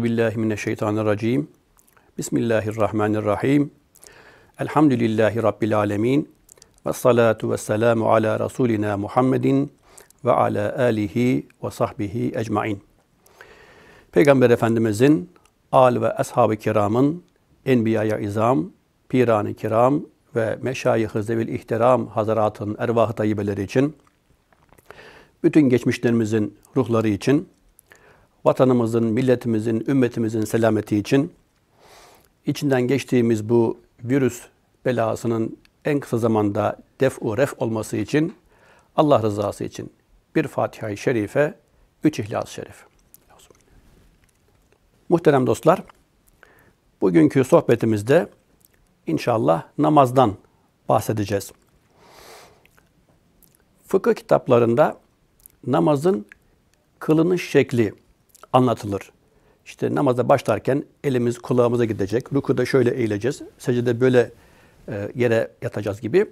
Euzu billahi mineşşeytanirracim. Bismillahirrahmanirrahim. Elhamdülillahi rabbil alamin. Ve salatu ve selamu ala rasulina Muhammedin ve ala alihi ve sahbihi ecmain. Peygamber Efendimizin al ve ashab-ı kiramın enbiya izam, piran-ı kiram ve meşayih-ı zevil ihtiram hazaratın ervah-ı tayyibeleri için bütün geçmişlerimizin ruhları için vatanımızın, milletimizin, ümmetimizin selameti için içinden geçtiğimiz bu virüs belasının en kısa zamanda def-u ref olması için Allah rızası için bir Fatiha-i Şerife, üç İhlas-ı Şerif. Muhterem dostlar, bugünkü sohbetimizde inşallah namazdan bahsedeceğiz. Fıkıh kitaplarında namazın kılınış şekli, anlatılır. İşte namaza başlarken elimiz kulağımıza gidecek. Rukuda şöyle eğileceğiz. Secdede böyle e, yere yatacağız gibi.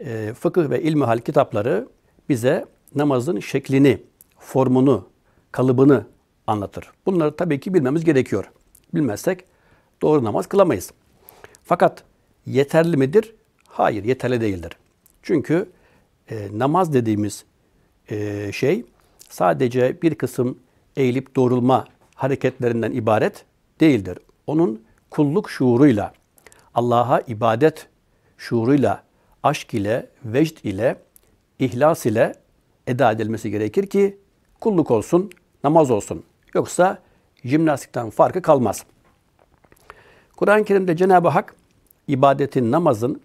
E, fıkıh ve ilmihal kitapları bize namazın şeklini, formunu, kalıbını anlatır. Bunları tabii ki bilmemiz gerekiyor. Bilmezsek doğru namaz kılamayız. Fakat yeterli midir? Hayır, yeterli değildir. Çünkü e, namaz dediğimiz e, şey sadece bir kısım eğilip doğrulma hareketlerinden ibaret değildir. Onun kulluk şuuruyla, Allah'a ibadet şuuruyla, aşk ile, vecd ile, ihlas ile eda edilmesi gerekir ki kulluk olsun, namaz olsun. Yoksa jimnastikten farkı kalmaz. Kur'an-ı Kerim'de Cenab-ı Hak ibadetin, namazın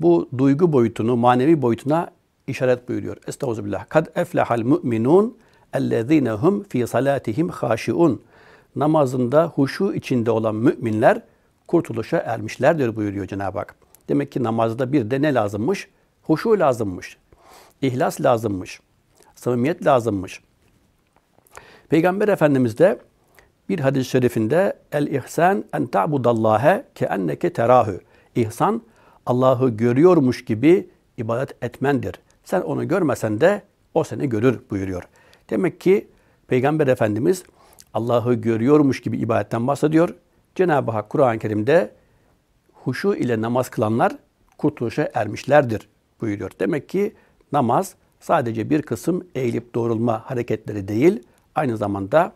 bu duygu boyutunu, manevi boyutuna işaret buyuruyor. Estağfurullah. Kad eflehal müminun اَلَّذ۪ينَ هُمْ ف۪ي صَلَاتِهِمْ خَاشِعُونَ Namazında huşu içinde olan müminler kurtuluşa ermişlerdir buyuruyor Cenab-ı Hak. Demek ki namazda bir de ne lazımmış? Huşu lazımmış. İhlas lazımmış. Samimiyet lazımmış. Peygamber Efendimiz de bir hadis-i şerifinde el ihsan en ta'budallaha ke enneke terahu. İhsan Allah'ı görüyormuş gibi ibadet etmendir. Sen onu görmesen de o seni görür buyuruyor. Demek ki Peygamber Efendimiz Allah'ı görüyormuş gibi ibadetten bahsediyor. Cenab-ı Hak Kur'an-ı Kerim'de huşu ile namaz kılanlar kurtuluşa ermişlerdir buyuruyor. Demek ki namaz sadece bir kısım eğilip doğrulma hareketleri değil, aynı zamanda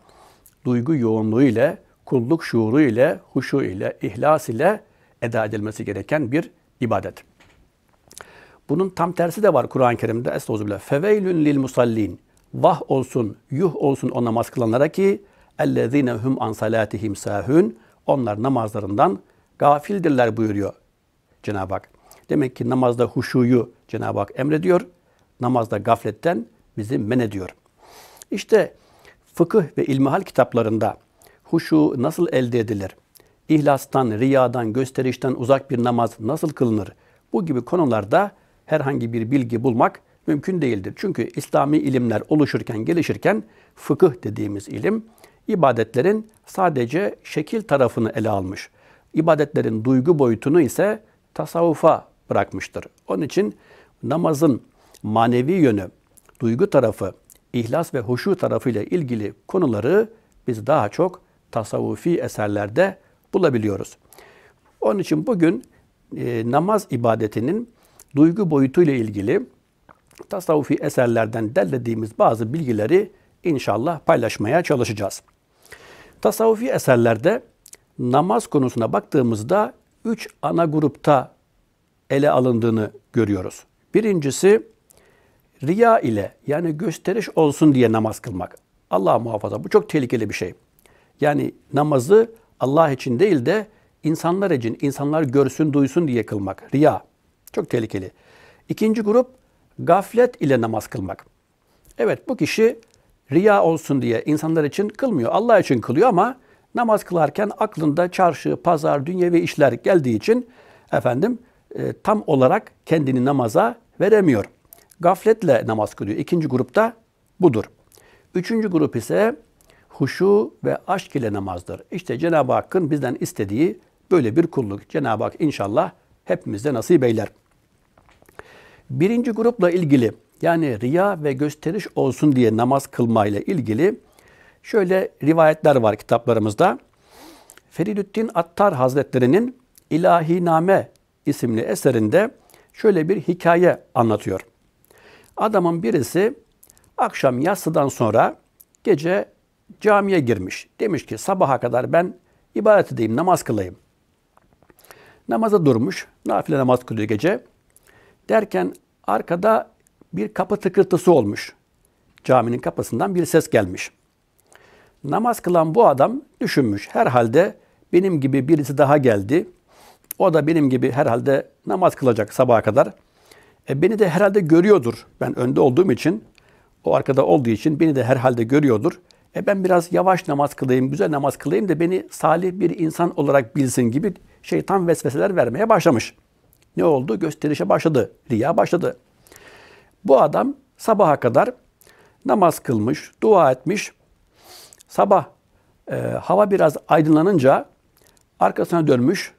duygu yoğunluğu ile, kulluk şuuru ile, huşu ile, ihlas ile eda edilmesi gereken bir ibadet. Bunun tam tersi de var Kur'an-ı Kerim'de. Estağfirullah. Feveylün lil musallin vah olsun, yuh olsun o namaz kılanlara ki اَلَّذ۪ينَ هُمْ an salatihim Onlar namazlarından gafildirler buyuruyor Cenab-ı Hak. Demek ki namazda huşuyu Cenab-ı Hak emrediyor. Namazda gafletten bizi men ediyor. İşte fıkıh ve ilmihal kitaplarında huşu nasıl elde edilir? İhlastan, riyadan, gösterişten uzak bir namaz nasıl kılınır? Bu gibi konularda herhangi bir bilgi bulmak mümkün değildir. Çünkü İslami ilimler oluşurken, gelişirken fıkıh dediğimiz ilim ibadetlerin sadece şekil tarafını ele almış. İbadetlerin duygu boyutunu ise tasavvufa bırakmıştır. Onun için namazın manevi yönü, duygu tarafı, ihlas ve huşu tarafıyla ilgili konuları biz daha çok tasavvufi eserlerde bulabiliyoruz. Onun için bugün e, namaz ibadetinin duygu boyutuyla ilgili tasavvufi eserlerden derlediğimiz bazı bilgileri inşallah paylaşmaya çalışacağız. Tasavvufi eserlerde namaz konusuna baktığımızda üç ana grupta ele alındığını görüyoruz. Birincisi riya ile yani gösteriş olsun diye namaz kılmak. Allah muhafaza bu çok tehlikeli bir şey. Yani namazı Allah için değil de insanlar için, insanlar görsün, duysun diye kılmak. Riya. Çok tehlikeli. İkinci grup gaflet ile namaz kılmak. Evet bu kişi riya olsun diye insanlar için kılmıyor. Allah için kılıyor ama namaz kılarken aklında çarşı, pazar, dünyevi işler geldiği için efendim e, tam olarak kendini namaza veremiyor. Gafletle namaz kılıyor. İkinci grupta budur. Üçüncü grup ise huşu ve aşk ile namazdır. İşte Cenab-ı Hakk'ın bizden istediği böyle bir kulluk. Cenab-ı Hak inşallah hepimizde nasip eyler. Birinci grupla ilgili yani riya ve gösteriş olsun diye namaz kılma ile ilgili şöyle rivayetler var kitaplarımızda. Feridüddin Attar Hazretleri'nin İlahiname isimli eserinde şöyle bir hikaye anlatıyor. Adamın birisi akşam yatsıdan sonra gece camiye girmiş. Demiş ki sabaha kadar ben ibadet edeyim, namaz kılayım. Namaza durmuş, nafile namaz kılıyor gece. Derken arkada bir kapı tıkırtısı olmuş. Caminin kapısından bir ses gelmiş. Namaz kılan bu adam düşünmüş. Herhalde benim gibi birisi daha geldi. O da benim gibi herhalde namaz kılacak sabaha kadar. E beni de herhalde görüyordur. Ben önde olduğum için, o arkada olduğu için beni de herhalde görüyordur. E ben biraz yavaş namaz kılayım, güzel namaz kılayım da beni salih bir insan olarak bilsin gibi şeytan vesveseler vermeye başlamış.'' ne oldu? Gösterişe başladı. Riya başladı. Bu adam sabaha kadar namaz kılmış, dua etmiş. Sabah e, hava biraz aydınlanınca arkasına dönmüş.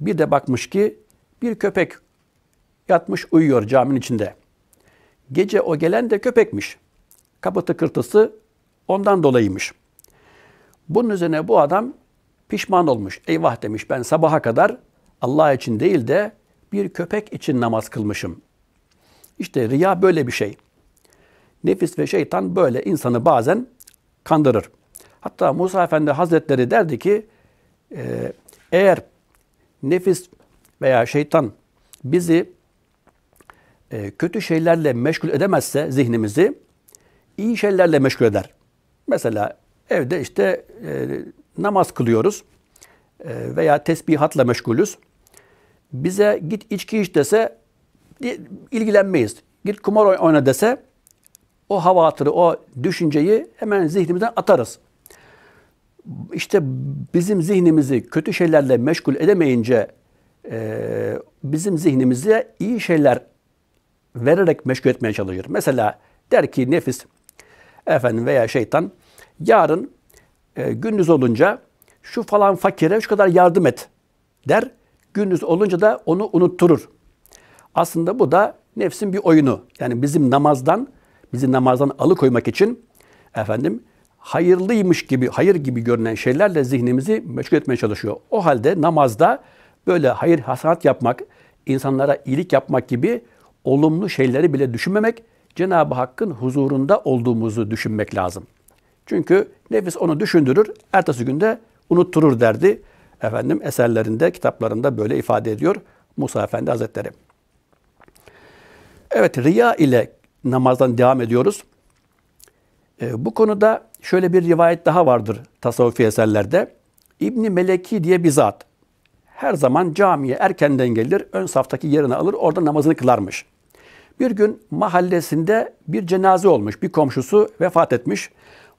Bir de bakmış ki bir köpek yatmış uyuyor caminin içinde. Gece o gelen de köpekmiş. Kapı tıkırtısı ondan dolayıymış. Bunun üzerine bu adam pişman olmuş. Eyvah demiş ben sabaha kadar Allah için değil de bir köpek için namaz kılmışım. İşte riya böyle bir şey. Nefis ve şeytan böyle insanı bazen kandırır. Hatta Musa Efendi Hazretleri derdi ki ee, eğer nefis veya şeytan bizi e, kötü şeylerle meşgul edemezse zihnimizi iyi şeylerle meşgul eder. Mesela evde işte e, namaz kılıyoruz e, veya tesbihatla meşgulüz bize git içki iç dese ilgilenmeyiz. Git kumar oyna dese o havatırı, o düşünceyi hemen zihnimizden atarız. İşte bizim zihnimizi kötü şeylerle meşgul edemeyince e, bizim zihnimize iyi şeyler vererek meşgul etmeye çalışır. Mesela der ki nefis efendim veya şeytan yarın e, gündüz olunca şu falan fakire şu kadar yardım et der gündüz olunca da onu unutturur. Aslında bu da nefsin bir oyunu. Yani bizim namazdan, bizi namazdan alıkoymak için efendim hayırlıymış gibi, hayır gibi görünen şeylerle zihnimizi meşgul etmeye çalışıyor. O halde namazda böyle hayır hasanat yapmak, insanlara iyilik yapmak gibi olumlu şeyleri bile düşünmemek, Cenab-ı Hakk'ın huzurunda olduğumuzu düşünmek lazım. Çünkü nefis onu düşündürür, ertesi günde unutturur derdi efendim eserlerinde, kitaplarında böyle ifade ediyor Musa Efendi Hazretleri. Evet riya ile namazdan devam ediyoruz. E, bu konuda şöyle bir rivayet daha vardır tasavvufi eserlerde. İbni Meleki diye bir zat her zaman camiye erkenden gelir, ön saftaki yerini alır, orada namazını kılarmış. Bir gün mahallesinde bir cenaze olmuş, bir komşusu vefat etmiş.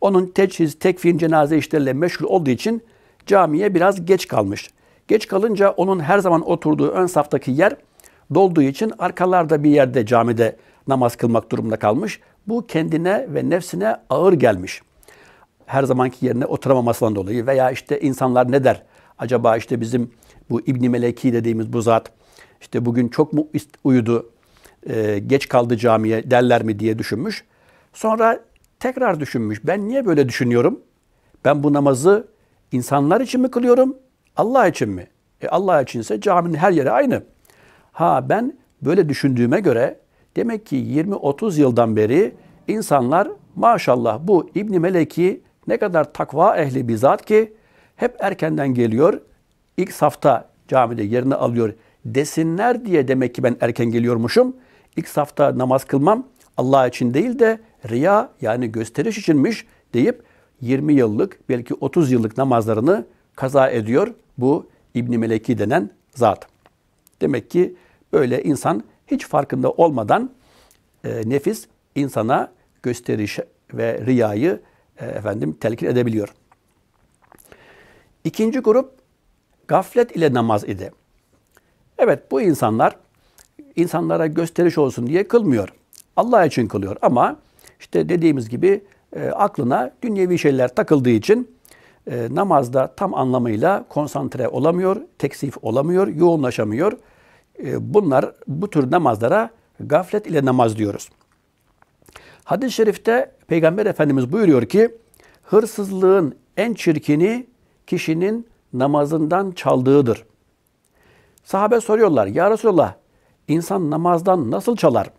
Onun teçhiz, tekfin, cenaze işleriyle meşgul olduğu için camiye biraz geç kalmış. Geç kalınca onun her zaman oturduğu ön saftaki yer dolduğu için arkalarda bir yerde camide namaz kılmak durumunda kalmış. Bu kendine ve nefsine ağır gelmiş. Her zamanki yerine oturamamasından dolayı veya işte insanlar ne der? Acaba işte bizim bu İbni Meleki dediğimiz bu zat işte bugün çok mu uyudu, e, geç kaldı camiye derler mi diye düşünmüş. Sonra tekrar düşünmüş. Ben niye böyle düşünüyorum? Ben bu namazı İnsanlar için mi kılıyorum? Allah için mi? E Allah içinse caminin her yeri aynı. Ha ben böyle düşündüğüme göre demek ki 20-30 yıldan beri insanlar maşallah bu İbni Meleki ne kadar takva ehli bir zat ki hep erkenden geliyor, ilk safta camide yerini alıyor desinler diye demek ki ben erken geliyormuşum. İlk safta namaz kılmam Allah için değil de riya yani gösteriş içinmiş deyip 20 yıllık belki 30 yıllık namazlarını kaza ediyor bu İbn Meleki denen zat. Demek ki böyle insan hiç farkında olmadan e, nefis insana gösteriş ve riyayı e, efendim telkin edebiliyor. İkinci grup gaflet ile namaz idi. Evet bu insanlar insanlara gösteriş olsun diye kılmıyor. Allah için kılıyor ama işte dediğimiz gibi e, aklına dünyevi şeyler takıldığı için e, namazda tam anlamıyla konsantre olamıyor, teksif olamıyor, yoğunlaşamıyor. E, bunlar bu tür namazlara gaflet ile namaz diyoruz. Hadis-i şerifte Peygamber Efendimiz buyuruyor ki hırsızlığın en çirkini kişinin namazından çaldığıdır. Sahabe soruyorlar ya Resulallah insan namazdan nasıl çalar?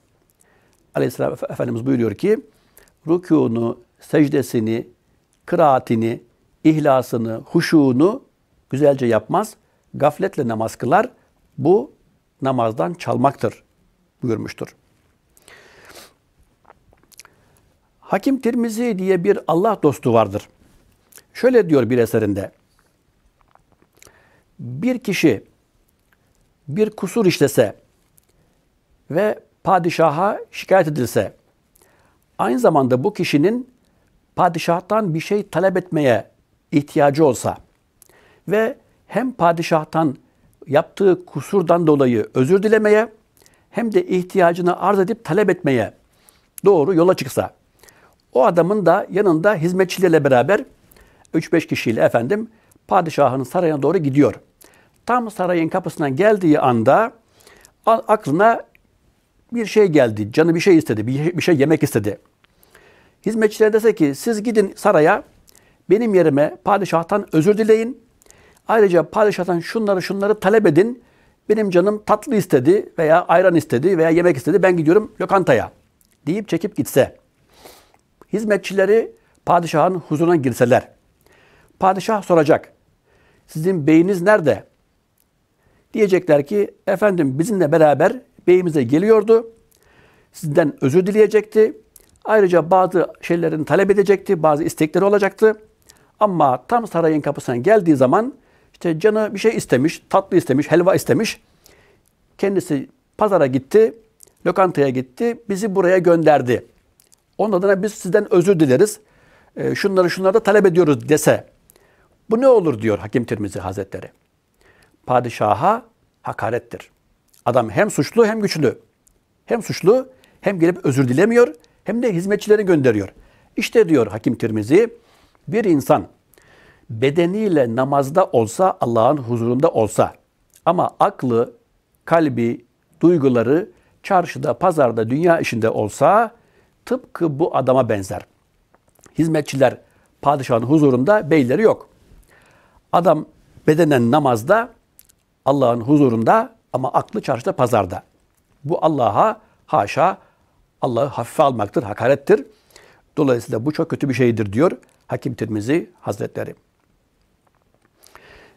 Aleyhisselam Efendimiz buyuruyor ki rükûnu secdesini, kıraatini, ihlasını, huşuğunu güzelce yapmaz. Gafletle namaz kılar. Bu namazdan çalmaktır buyurmuştur. Hakim Tirmizi diye bir Allah dostu vardır. Şöyle diyor bir eserinde. Bir kişi bir kusur işlese ve padişaha şikayet edilse, aynı zamanda bu kişinin padişahtan bir şey talep etmeye ihtiyacı olsa ve hem padişahtan yaptığı kusurdan dolayı özür dilemeye hem de ihtiyacını arz edip talep etmeye doğru yola çıksa o adamın da yanında hizmetçilerle beraber 3-5 kişiyle efendim padişahın sarayına doğru gidiyor. Tam sarayın kapısına geldiği anda aklına bir şey geldi. Canı bir şey istedi. Bir, bir şey yemek istedi. Hizmetçiler dese ki siz gidin saraya benim yerime padişahtan özür dileyin. Ayrıca padişahtan şunları şunları talep edin. Benim canım tatlı istedi veya ayran istedi veya yemek istedi. Ben gidiyorum lokantaya deyip çekip gitse. Hizmetçileri padişahın huzuruna girseler. Padişah soracak. Sizin beyiniz nerede? Diyecekler ki efendim bizimle beraber beyimize geliyordu. Sizden özür dileyecekti. Ayrıca bazı şeylerini talep edecekti, bazı istekleri olacaktı. Ama tam sarayın kapısına geldiği zaman işte canı bir şey istemiş, tatlı istemiş, helva istemiş. Kendisi pazara gitti, lokantaya gitti, bizi buraya gönderdi. Onun adına biz sizden özür dileriz. E, şunları şunları da talep ediyoruz dese. Bu ne olur diyor Hakim Tirmizi Hazretleri. Padişaha hakarettir. Adam hem suçlu hem güçlü. Hem suçlu hem gelip özür dilemiyor hem de hizmetçileri gönderiyor. İşte diyor Hakim Tirmizi, bir insan bedeniyle namazda olsa, Allah'ın huzurunda olsa ama aklı, kalbi, duyguları çarşıda, pazarda, dünya işinde olsa tıpkı bu adama benzer. Hizmetçiler padişahın huzurunda, beyleri yok. Adam bedenen namazda, Allah'ın huzurunda ama aklı çarşıda, pazarda. Bu Allah'a haşa Allah'ı hafife almaktır, hakarettir. Dolayısıyla bu çok kötü bir şeydir diyor Hakim Tirmizi Hazretleri.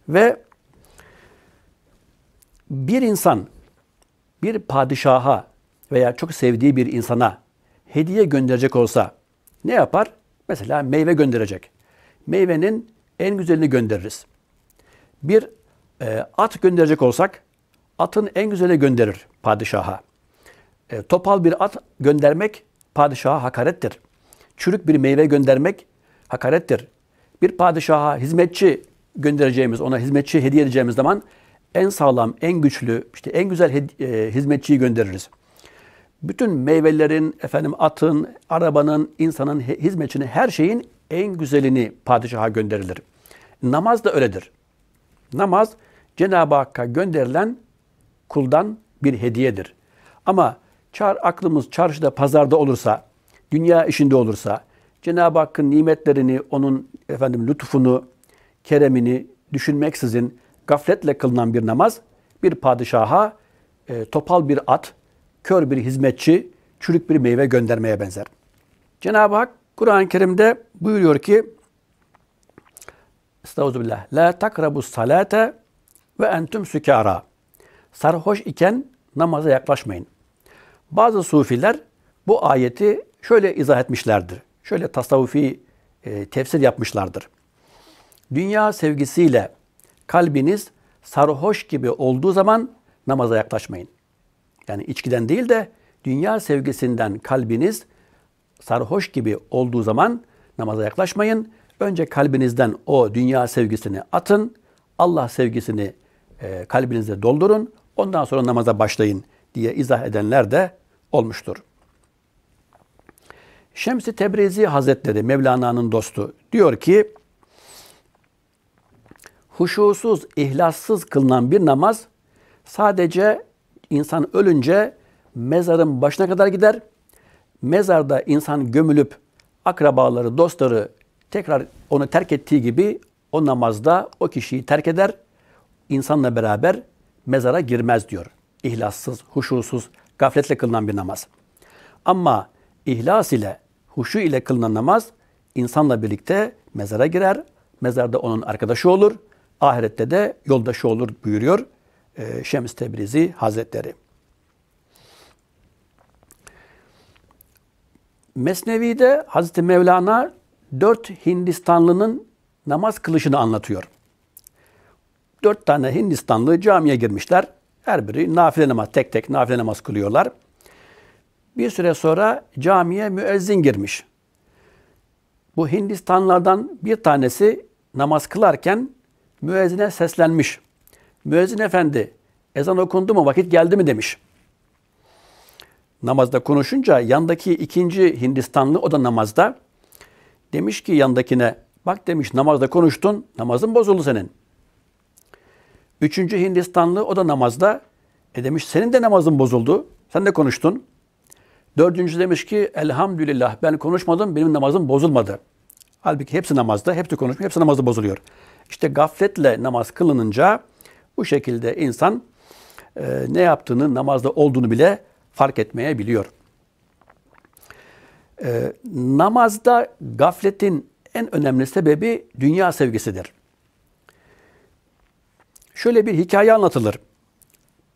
Ve bir insan bir padişaha veya çok sevdiği bir insana hediye gönderecek olsa ne yapar? Mesela meyve gönderecek. Meyvenin en güzelini göndeririz. Bir e, at gönderecek olsak atın en güzeli gönderir padişaha e, topal bir at göndermek padişaha hakarettir. Çürük bir meyve göndermek hakarettir. Bir padişaha hizmetçi göndereceğimiz, ona hizmetçi hediye edeceğimiz zaman en sağlam, en güçlü, işte en güzel e, hizmetçiyi göndeririz. Bütün meyvelerin, efendim atın, arabanın, insanın, hizmetçinin, her şeyin en güzelini padişaha gönderilir. Namaz da öyledir. Namaz Cenab-ı Hakk'a gönderilen kuldan bir hediyedir. Ama Çar, aklımız çarşıda, pazarda olursa, dünya işinde olursa, Cenab-ı Hakk'ın nimetlerini, onun efendim lütfunu, keremini düşünmeksizin gafletle kılınan bir namaz, bir padişaha e, topal bir at, kör bir hizmetçi, çürük bir meyve göndermeye benzer. Cenab-ı Hak Kur'an-ı Kerim'de buyuruyor ki Estağfirullah. La takrabu salate ve entüm sükara. Sarhoş iken namaza yaklaşmayın. Bazı sufiler bu ayeti şöyle izah etmişlerdir. Şöyle tasavvufi e, tefsir yapmışlardır. Dünya sevgisiyle kalbiniz sarhoş gibi olduğu zaman namaza yaklaşmayın. Yani içkiden değil de dünya sevgisinden kalbiniz sarhoş gibi olduğu zaman namaza yaklaşmayın. Önce kalbinizden o dünya sevgisini atın. Allah sevgisini e, kalbinize doldurun. Ondan sonra namaza başlayın diye izah edenler de olmuştur. şems Tebrizi Hazretleri Mevlana'nın dostu diyor ki huşusuz, ihlassız kılınan bir namaz sadece insan ölünce mezarın başına kadar gider. Mezarda insan gömülüp akrabaları, dostları tekrar onu terk ettiği gibi o namazda o kişiyi terk eder. insanla beraber mezara girmez diyor ihlassız, huşusuz, gafletle kılınan bir namaz. Ama ihlas ile, huşu ile kılınan namaz insanla birlikte mezara girer. Mezarda onun arkadaşı olur. Ahirette de yoldaşı olur buyuruyor e, Şems Tebrizi Hazretleri. Mesnevi'de Hazreti Mevlana dört Hindistanlının namaz kılışını anlatıyor. Dört tane Hindistanlı camiye girmişler. Her biri nafile namaz, tek tek nafile namaz kılıyorlar. Bir süre sonra camiye müezzin girmiş. Bu Hindistanlardan bir tanesi namaz kılarken müezzine seslenmiş. Müezzin efendi ezan okundu mu vakit geldi mi demiş. Namazda konuşunca yandaki ikinci Hindistanlı o da namazda. Demiş ki yandakine bak demiş namazda konuştun namazın bozuldu senin. Üçüncü Hindistanlı o da namazda. E demiş senin de namazın bozuldu. Sen de konuştun. Dördüncü demiş ki elhamdülillah ben konuşmadım benim namazım bozulmadı. Halbuki hepsi namazda, hepsi konuşmuyor, hepsi namazda bozuluyor. İşte gafletle namaz kılınınca bu şekilde insan e, ne yaptığını, namazda olduğunu bile fark etmeyebiliyor. E, namazda gafletin en önemli sebebi dünya sevgisidir. Şöyle bir hikaye anlatılır.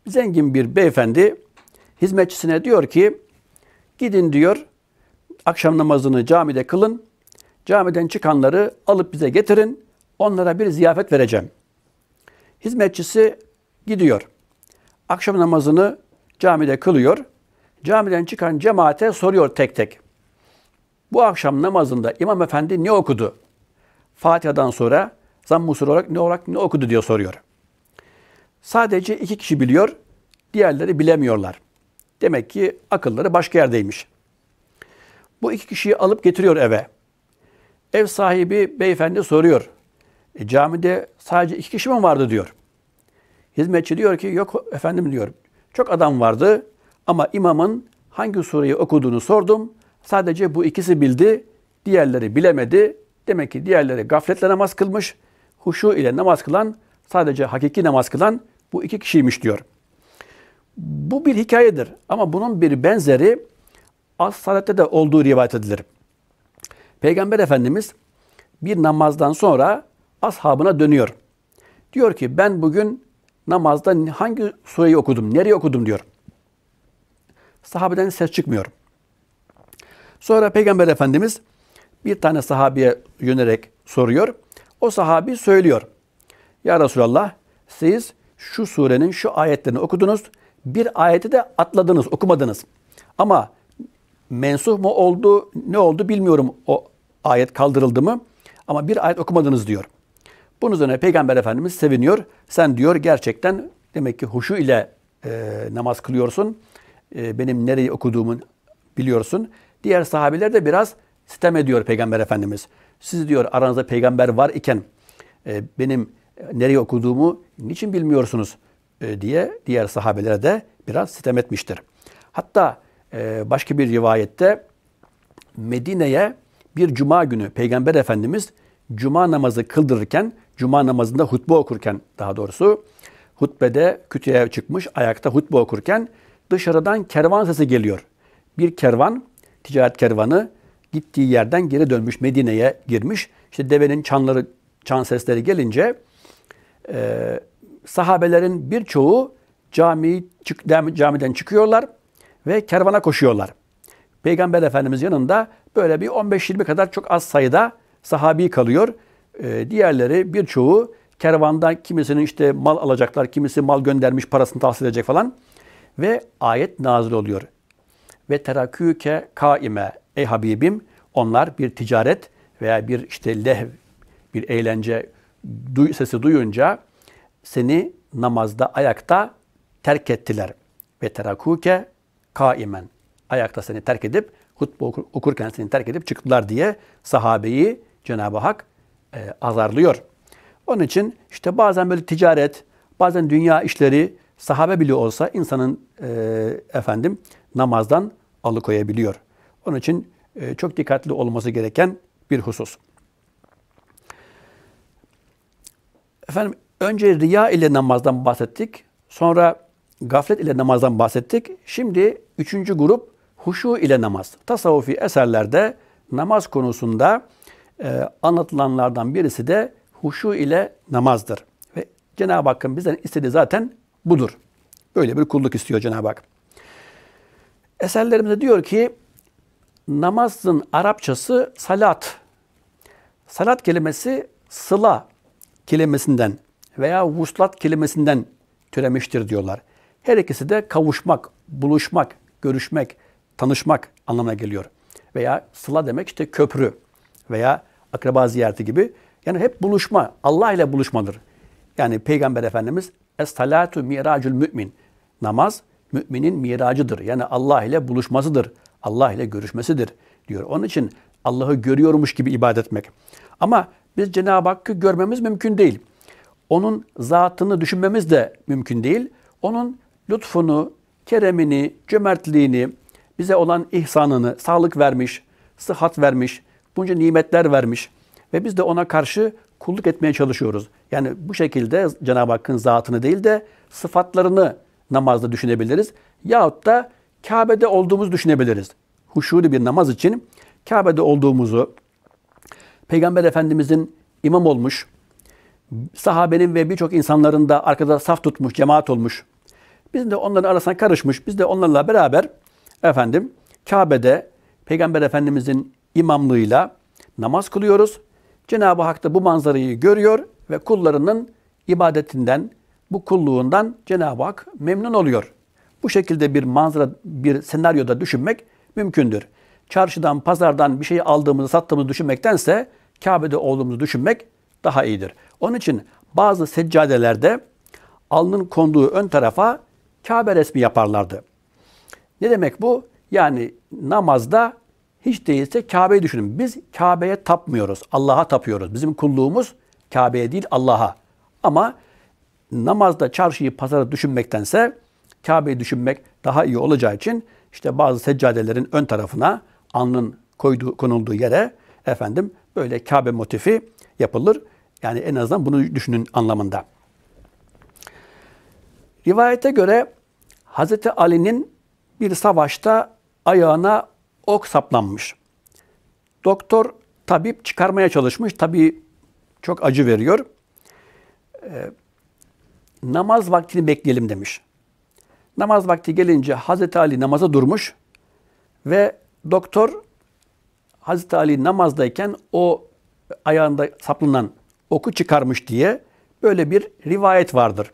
Zengin bir beyefendi hizmetçisine diyor ki gidin diyor akşam namazını camide kılın. Camiden çıkanları alıp bize getirin. Onlara bir ziyafet vereceğim. Hizmetçisi gidiyor. Akşam namazını camide kılıyor. Camiden çıkan cemaate soruyor tek tek. Bu akşam namazında İmam Efendi ne okudu? Fatiha'dan sonra zamm-ı olarak ne olarak ne okudu diyor soruyor. Sadece iki kişi biliyor, diğerleri bilemiyorlar. Demek ki akılları başka yerdeymiş. Bu iki kişiyi alıp getiriyor eve. Ev sahibi beyefendi soruyor. E, camide sadece iki kişi mi vardı diyor. Hizmetçi diyor ki yok efendim diyor. Çok adam vardı ama imamın hangi sureyi okuduğunu sordum. Sadece bu ikisi bildi, diğerleri bilemedi. Demek ki diğerleri gafletle namaz kılmış. Huşu ile namaz kılan, sadece hakiki namaz kılan bu iki kişiymiş diyor. Bu bir hikayedir ama bunun bir benzeri As-Salat'te de olduğu rivayet edilir. Peygamber Efendimiz bir namazdan sonra ashabına dönüyor. Diyor ki ben bugün namazda hangi sureyi okudum, nereye okudum diyor. Sahabeden ses çıkmıyor. Sonra Peygamber Efendimiz bir tane sahabiye yönerek soruyor. O sahabi söylüyor. Ya Resulallah siz şu surenin şu ayetlerini okudunuz. Bir ayeti de atladınız, okumadınız. Ama mensuh mu oldu, ne oldu bilmiyorum o ayet kaldırıldı mı. Ama bir ayet okumadınız diyor. Bunun üzerine Peygamber Efendimiz seviniyor. Sen diyor gerçekten demek ki huşu ile e, namaz kılıyorsun. E, benim nereyi okuduğumu biliyorsun. Diğer sahabiler de biraz sitem ediyor Peygamber Efendimiz. Siz diyor aranızda peygamber var iken e, benim nereye okuduğumu niçin bilmiyorsunuz e, diye diğer sahabelere de biraz sitem etmiştir. Hatta e, başka bir rivayette Medine'ye bir cuma günü Peygamber Efendimiz cuma namazı kıldırırken, cuma namazında hutbe okurken daha doğrusu hutbede kütüğe çıkmış ayakta hutbe okurken dışarıdan kervan sesi geliyor. Bir kervan, ticaret kervanı gittiği yerden geri dönmüş Medine'ye girmiş. İşte devenin çanları, çan sesleri gelince e, sahabelerin birçoğu cami, çık, camiden çıkıyorlar ve kervana koşuyorlar. Peygamber Efendimiz yanında böyle bir 15-20 kadar çok az sayıda sahabi kalıyor. E, diğerleri birçoğu kervanda kimisinin işte mal alacaklar, kimisi mal göndermiş parasını tahsil edecek falan. Ve ayet nazil oluyor. Ve teraküke kaime ey Habibim onlar bir ticaret veya bir işte lehv, bir eğlence duy, sesi duyunca seni namazda ayakta terk ettiler. Ve terakuke kaimen. Ayakta seni terk edip hutbe okurken seni terk edip çıktılar diye sahabeyi Cenab-ı Hak e, azarlıyor. Onun için işte bazen böyle ticaret, bazen dünya işleri sahabe bile olsa insanın e, efendim namazdan alıkoyabiliyor. Onun için e, çok dikkatli olması gereken bir husus. Efendim önce riya ile namazdan bahsettik. Sonra gaflet ile namazdan bahsettik. Şimdi üçüncü grup huşu ile namaz. Tasavvufi eserlerde namaz konusunda e, anlatılanlardan birisi de huşu ile namazdır. Ve Cenab-ı Hakk'ın bizden istediği zaten budur. Böyle bir kulluk istiyor Cenab-ı Hak. Eserlerimizde diyor ki namazın Arapçası salat. Salat kelimesi sıla, kelimesinden veya vuslat kelimesinden türemiştir diyorlar. Her ikisi de kavuşmak, buluşmak, görüşmek, tanışmak anlamına geliyor. Veya sıla demek işte köprü veya akraba ziyareti gibi. Yani hep buluşma, Allah ile buluşmadır. Yani Peygamber Efendimiz Es-salatu miracül mümin. Namaz müminin miracıdır. Yani Allah ile buluşmasıdır. Allah ile görüşmesidir diyor. Onun için Allah'ı görüyormuş gibi ibadet etmek. Ama biz Cenab-ı Hakk'ı görmemiz mümkün değil. Onun zatını düşünmemiz de mümkün değil. Onun lütfunu, keremini, cömertliğini, bize olan ihsanını, sağlık vermiş, sıhhat vermiş, bunca nimetler vermiş ve biz de ona karşı kulluk etmeye çalışıyoruz. Yani bu şekilde Cenab-ı Hakk'ın zatını değil de sıfatlarını namazda düşünebiliriz. Yahut da Kabe'de olduğumuzu düşünebiliriz. Huşuli bir namaz için Kabe'de olduğumuzu, Peygamber Efendimizin imam olmuş, sahabenin ve birçok insanların da arkada saf tutmuş, cemaat olmuş. Biz de onların arasına karışmış. Biz de onlarla beraber efendim Kabe'de Peygamber Efendimizin imamlığıyla namaz kılıyoruz. Cenab-ı Hak da bu manzarayı görüyor ve kullarının ibadetinden, bu kulluğundan Cenab-ı Hak memnun oluyor. Bu şekilde bir manzara, bir senaryoda düşünmek mümkündür. Çarşıdan, pazardan bir şey aldığımızı, sattığımızı düşünmektense Kabe'de olduğumuzu düşünmek daha iyidir. Onun için bazı seccadelerde alnın konduğu ön tarafa Kabe resmi yaparlardı. Ne demek bu? Yani namazda hiç değilse Kabe'yi düşünün. Biz Kabe'ye tapmıyoruz. Allah'a tapıyoruz. Bizim kulluğumuz Kabe'ye değil Allah'a. Ama namazda çarşıyı pazarı düşünmektense Kabe'yi düşünmek daha iyi olacağı için işte bazı seccadelerin ön tarafına alnın koyduğu, konulduğu yere efendim böyle Kabe motifi yapılır. Yani en azından bunu düşünün anlamında. Rivayete göre Hz. Ali'nin bir savaşta ayağına ok saplanmış. Doktor tabip çıkarmaya çalışmış. Tabi çok acı veriyor. Ee, namaz vaktini bekleyelim demiş. Namaz vakti gelince Hazreti Ali namaza durmuş ve doktor Hazreti Ali namazdayken o ayağında saplanan oku çıkarmış diye böyle bir rivayet vardır.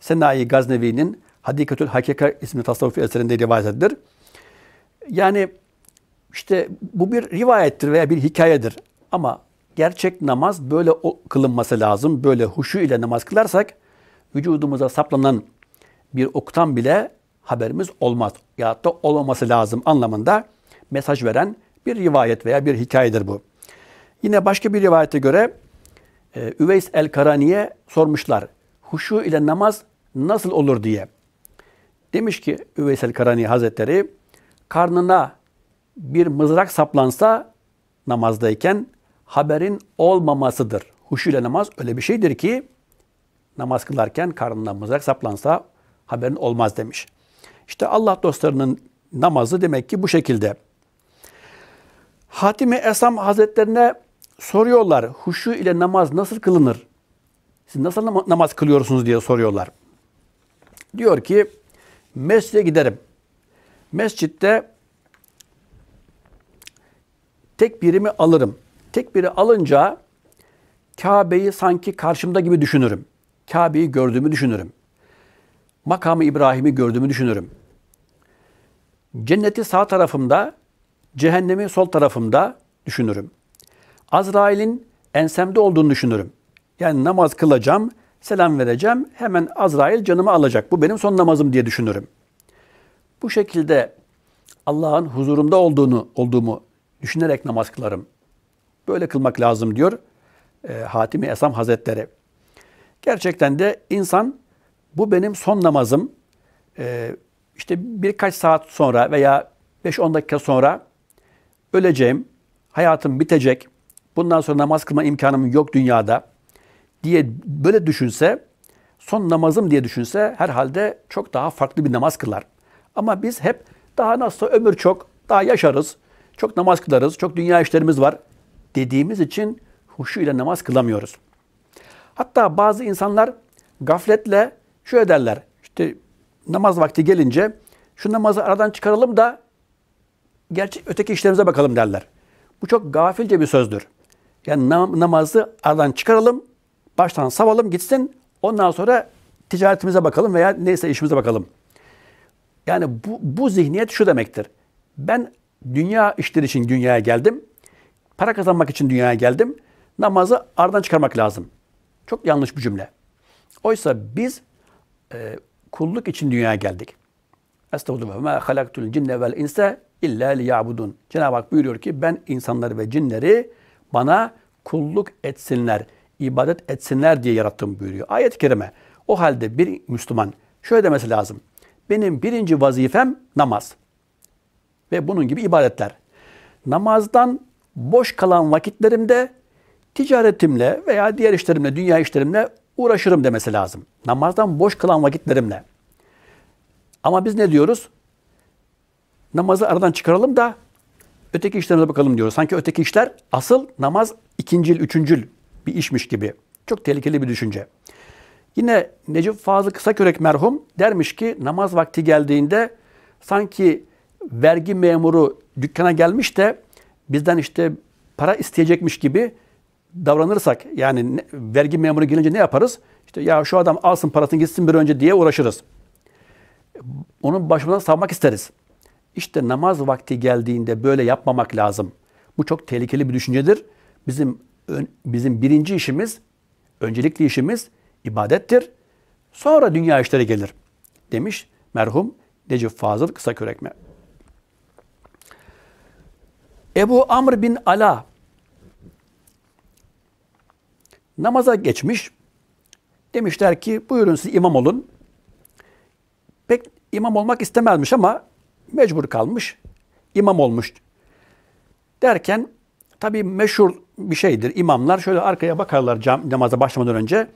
Senayi Gaznevi'nin Hadikatül Hakika isimli tasavvufi eserinde rivayet edilir. Yani işte bu bir rivayettir veya bir hikayedir. Ama gerçek namaz böyle kılınması lazım. Böyle huşu ile namaz kılarsak vücudumuza saplanan bir oktan bile haberimiz olmaz. Ya da olmaması lazım anlamında mesaj veren bir rivayet veya bir hikayedir bu. Yine başka bir rivayete göre e, Üveys el-Karani'ye sormuşlar. Huşu ile namaz nasıl olur diye. Demiş ki Üveys el-Karani Hazretleri karnına bir mızrak saplansa namazdayken haberin olmamasıdır. Huşu ile namaz öyle bir şeydir ki namaz kılarken karnına mızrak saplansa haberin olmaz demiş. İşte Allah dostlarının namazı demek ki bu şekilde. Hatime Esam Hazretlerine soruyorlar. Huşu ile namaz nasıl kılınır? Siz nasıl namaz kılıyorsunuz diye soruyorlar. Diyor ki mescide giderim. Mescitte tek birimi alırım. Tek biri alınca Kabe'yi sanki karşımda gibi düşünürüm. Kabe'yi gördüğümü düşünürüm. Makamı İbrahim'i gördüğümü düşünürüm. Cenneti sağ tarafımda, Cehennemi sol tarafımda düşünürüm. Azrail'in ensemde olduğunu düşünürüm. Yani namaz kılacağım, selam vereceğim, hemen Azrail canımı alacak. Bu benim son namazım diye düşünürüm. Bu şekilde Allah'ın huzurumda olduğunu olduğumu düşünerek namaz kılarım. Böyle kılmak lazım diyor e, Hatimi Esam Hazretleri. Gerçekten de insan bu benim son namazım. E, işte birkaç saat sonra veya 5-10 dakika sonra öleceğim, hayatım bitecek, bundan sonra namaz kılma imkanım yok dünyada diye böyle düşünse, son namazım diye düşünse herhalde çok daha farklı bir namaz kılar. Ama biz hep daha nasıl ömür çok, daha yaşarız, çok namaz kılarız, çok dünya işlerimiz var dediğimiz için huşu ile namaz kılamıyoruz. Hatta bazı insanlar gafletle şöyle derler. işte namaz vakti gelince şu namazı aradan çıkaralım da Gerçi öteki işlerimize bakalım derler. Bu çok gafilce bir sözdür. Yani nam- namazı aradan çıkaralım, baştan savalım gitsin. Ondan sonra ticaretimize bakalım veya neyse işimize bakalım. Yani bu, bu zihniyet şu demektir. Ben dünya işleri için dünyaya geldim. Para kazanmak için dünyaya geldim. Namazı aradan çıkarmak lazım. Çok yanlış bir cümle. Oysa biz e, kulluk için dünyaya geldik. Estağfurullah. Ma halaktul cinne vel insa illa liyabudun. Cenab-ı Hak buyuruyor ki ben insanları ve cinleri bana kulluk etsinler, ibadet etsinler diye yarattım buyuruyor. Ayet-i kerime. O halde bir Müslüman şöyle demesi lazım. Benim birinci vazifem namaz. Ve bunun gibi ibadetler. Namazdan boş kalan vakitlerimde ticaretimle veya diğer işlerimle, dünya işlerimle uğraşırım demesi lazım. Namazdan boş kalan vakitlerimle. Ama biz ne diyoruz? Namazı aradan çıkaralım da öteki işlerimize bakalım diyoruz. Sanki öteki işler asıl namaz ikincil, üçüncül bir işmiş gibi. Çok tehlikeli bir düşünce. Yine Necip Fazıl Kısakörek merhum dermiş ki namaz vakti geldiğinde sanki vergi memuru dükkana gelmiş de bizden işte para isteyecekmiş gibi davranırsak yani vergi memuru gelince ne yaparız? İşte ya şu adam alsın parasını gitsin bir önce diye uğraşırız onun başından savmak isteriz. İşte namaz vakti geldiğinde böyle yapmamak lazım. Bu çok tehlikeli bir düşüncedir. Bizim bizim birinci işimiz, öncelikli işimiz ibadettir. Sonra dünya işleri gelir demiş merhum Necip Fazıl Kısakürekme. Ebu Amr bin Ala namaza geçmiş. Demişler ki buyurun siz imam olun. İmam olmak istememiş ama mecbur kalmış. İmam olmuş. Derken tabi meşhur bir şeydir. imamlar. şöyle arkaya bakarlar cam, namaza başlamadan önce.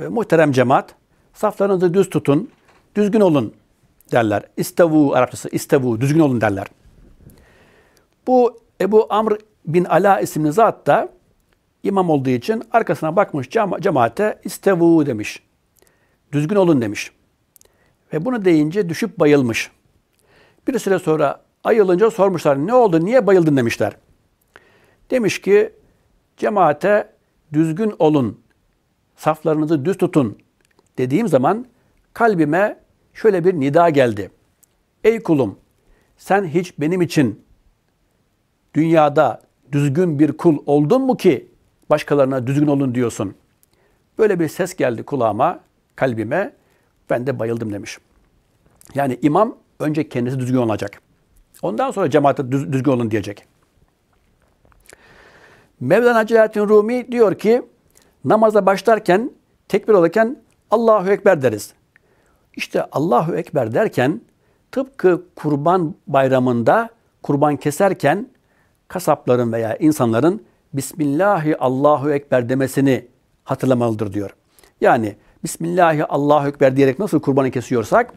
E, muhterem cemaat saflarınızı düz tutun, düzgün olun derler. İstavu Arapçası istavu düzgün olun derler. Bu Ebu Amr bin Ala isimli zat da imam olduğu için arkasına bakmış cema- cemaate istevu demiş. Düzgün olun demiş. Ve bunu deyince düşüp bayılmış. Bir süre sonra ayılınca sormuşlar ne oldu niye bayıldın demişler. Demiş ki cemaate düzgün olun, saflarınızı düz tutun dediğim zaman kalbime şöyle bir nida geldi. Ey kulum sen hiç benim için dünyada düzgün bir kul oldun mu ki başkalarına düzgün olun diyorsun. Böyle bir ses geldi kulağıma, kalbime. Ben de bayıldım demiş. Yani imam önce kendisi düzgün olacak. Ondan sonra cemaate düzgün olun diyecek. Mevlana Celalettin Rumi diyor ki namaza başlarken tekbir alırken Allahu Ekber deriz. İşte Allahu Ekber derken tıpkı kurban bayramında kurban keserken kasapların veya insanların Bismillahi Allahu Ekber demesini hatırlamalıdır diyor. Yani Bismillahi Allahu Ekber diyerek nasıl kurbanı kesiyorsak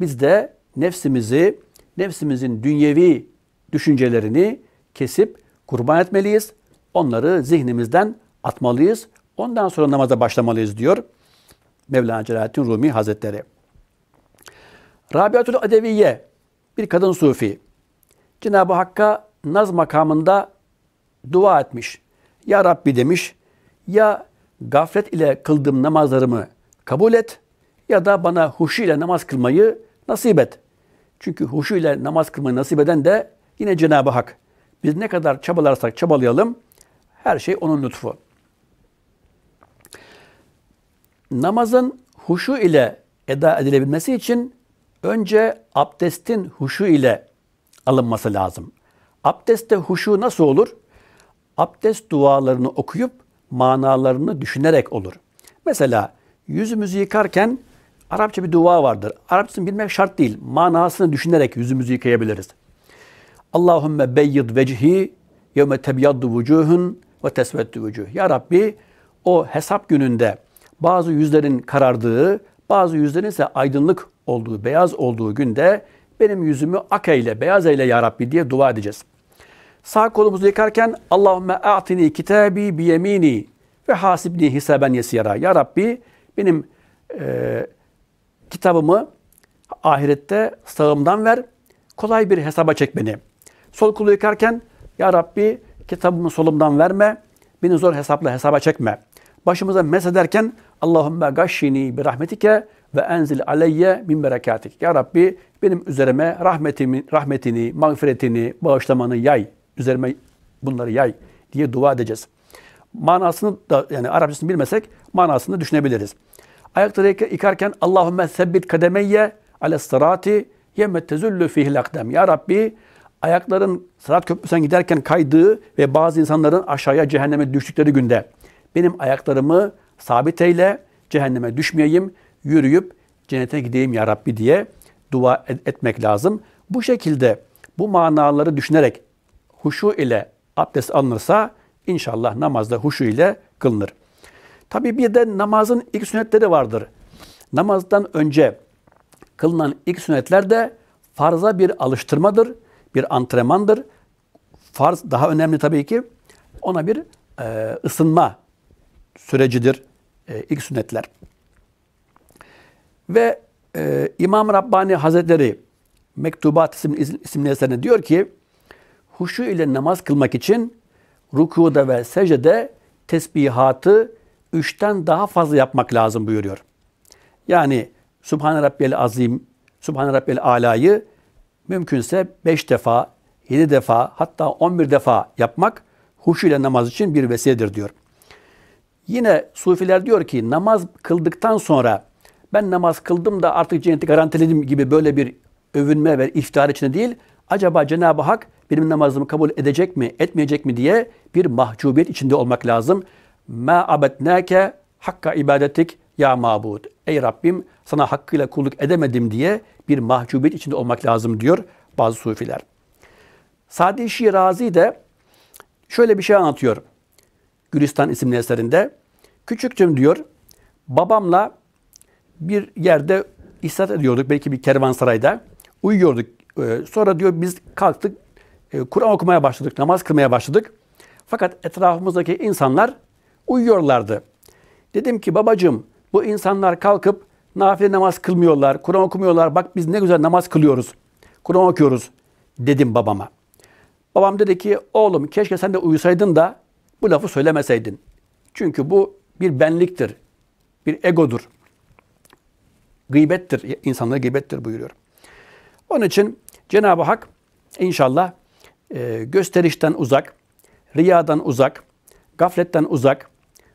biz de nefsimizi, nefsimizin dünyevi düşüncelerini kesip kurban etmeliyiz. Onları zihnimizden atmalıyız. Ondan sonra namaza başlamalıyız diyor Mevlana Celaleddin Rumi Hazretleri. Rabiatül Adeviye bir kadın sufi. Cenab-ı Hakk'a naz makamında dua etmiş. Ya Rabbi demiş. Ya gaflet ile kıldığım namazlarımı kabul et ya da bana huşu ile namaz kılmayı nasip et. Çünkü huşu ile namaz kılmayı nasip eden de yine Cenab-ı Hak. Biz ne kadar çabalarsak çabalayalım her şey onun lütfu. Namazın huşu ile eda edilebilmesi için önce abdestin huşu ile alınması lazım. Abdeste huşu nasıl olur? Abdest dualarını okuyup manalarını düşünerek olur. Mesela yüzümüzü yıkarken Arapça bir dua vardır. Arapçasını bilmek şart değil. Manasını düşünerek yüzümüzü yıkayabiliriz. Allahümme beyyid vecihi yevme tebyaddu vucuhun ve tesveddu vucuh. Ya Rabbi o hesap gününde bazı yüzlerin karardığı, bazı yüzlerin ise aydınlık olduğu, beyaz olduğu günde benim yüzümü ak eyle, beyaz eyle ya Rabbi diye dua edeceğiz. Sağ kolumuzu yıkarken Allahümme a'tini kitabi bi yemini ve hasibni hisaben yesira. Ya Rabbi benim e, kitabımı ahirette sağımdan ver. Kolay bir hesaba çek beni. Sol kolu yıkarken Ya Rabbi kitabımı solumdan verme. Beni zor hesapla hesaba çekme. Başımıza mesederken Allahümme gashini bi rahmetike ve enzil aleyye min berekatik. Ya Rabbi benim üzerime rahmetimi, rahmetini, mağfiretini, bağışlamanı yay üzerime bunları yay diye dua edeceğiz. Manasını da yani Arapçasını bilmesek manasını düşünebiliriz. Ayakları yıkarken Allahümme sebbit kademeyye ale sırati yemme tezüllü fihil akdem. Ya Rabbi ayakların sırat köprüsünden giderken kaydığı ve bazı insanların aşağıya cehenneme düştükleri günde benim ayaklarımı sabit eyle, cehenneme düşmeyeyim, yürüyüp cennete gideyim ya Rabbi diye dua etmek lazım. Bu şekilde bu manaları düşünerek huşu ile abdest alınırsa inşallah namazda huşu ile kılınır. Tabi bir de namazın ilk sünnetleri vardır. Namazdan önce kılınan ilk sünnetler de farza bir alıştırmadır, bir antrenmandır. Farz daha önemli tabii ki ona bir e, ısınma sürecidir e, ilk sünnetler. Ve e, İmam Rabbani Hazretleri Mektubat isimli, eserine diyor ki huşu ile namaz kılmak için rükuda ve secdede tesbihatı üçten daha fazla yapmak lazım buyuruyor. Yani Subhan Rabbiyel Azim, Subhan Rabbiyel Ala'yı mümkünse beş defa, yedi defa hatta on bir defa yapmak huşu ile namaz için bir vesiledir diyor. Yine sufiler diyor ki namaz kıldıktan sonra ben namaz kıldım da artık cenneti garantiledim gibi böyle bir övünme ve iftihar içinde değil. Acaba Cenab-ı Hak benim namazımı kabul edecek mi, etmeyecek mi diye bir mahcubiyet içinde olmak lazım. Ma abednake hakka ibadetik ya mabud. Ey Rabbim sana hakkıyla kulluk edemedim diye bir mahcubiyet içinde olmak lazım diyor bazı sufiler. Sadi Şirazi de şöyle bir şey anlatıyor. Gülistan isimli eserinde. Küçüktüm diyor. Babamla bir yerde istat ediyorduk. Belki bir kervansarayda. Uyuyorduk. Sonra diyor biz kalktık e, Kur'an okumaya başladık, namaz kılmaya başladık. Fakat etrafımızdaki insanlar uyuyorlardı. Dedim ki babacığım bu insanlar kalkıp nafile namaz kılmıyorlar, Kur'an okumuyorlar. Bak biz ne güzel namaz kılıyoruz, Kur'an okuyoruz dedim babama. Babam dedi ki oğlum keşke sen de uyusaydın da bu lafı söylemeseydin. Çünkü bu bir benliktir, bir egodur. Gıybettir, insanlara gıybettir buyuruyor. Onun için Cenab-ı Hak inşallah ee, gösterişten uzak, riyadan uzak, gafletten uzak,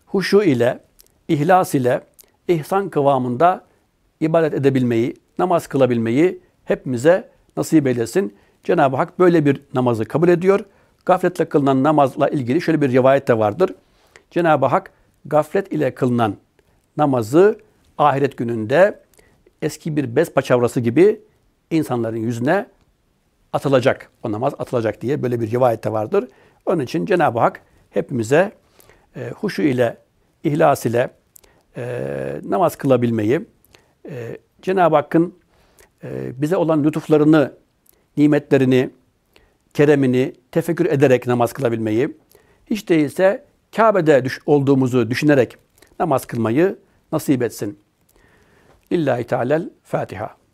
huşu ile, ihlas ile, ihsan kıvamında ibadet edebilmeyi, namaz kılabilmeyi hepimize nasip eylesin. Cenab-ı Hak böyle bir namazı kabul ediyor. Gafletle kılınan namazla ilgili şöyle bir rivayet de vardır. Cenab-ı Hak gaflet ile kılınan namazı ahiret gününde eski bir bez paçavrası gibi insanların yüzüne atılacak. O namaz atılacak diye böyle bir rivayette vardır. Onun için Cenab-ı Hak hepimize e, huşu ile, ihlas ile e, namaz kılabilmeyi, e, Cenab-ı Hakk'ın e, bize olan lütuflarını, nimetlerini, keremini tefekkür ederek namaz kılabilmeyi, hiç değilse Kabe'de düş olduğumuzu düşünerek namaz kılmayı nasip etsin. Lillahi Teala'l Fatiha.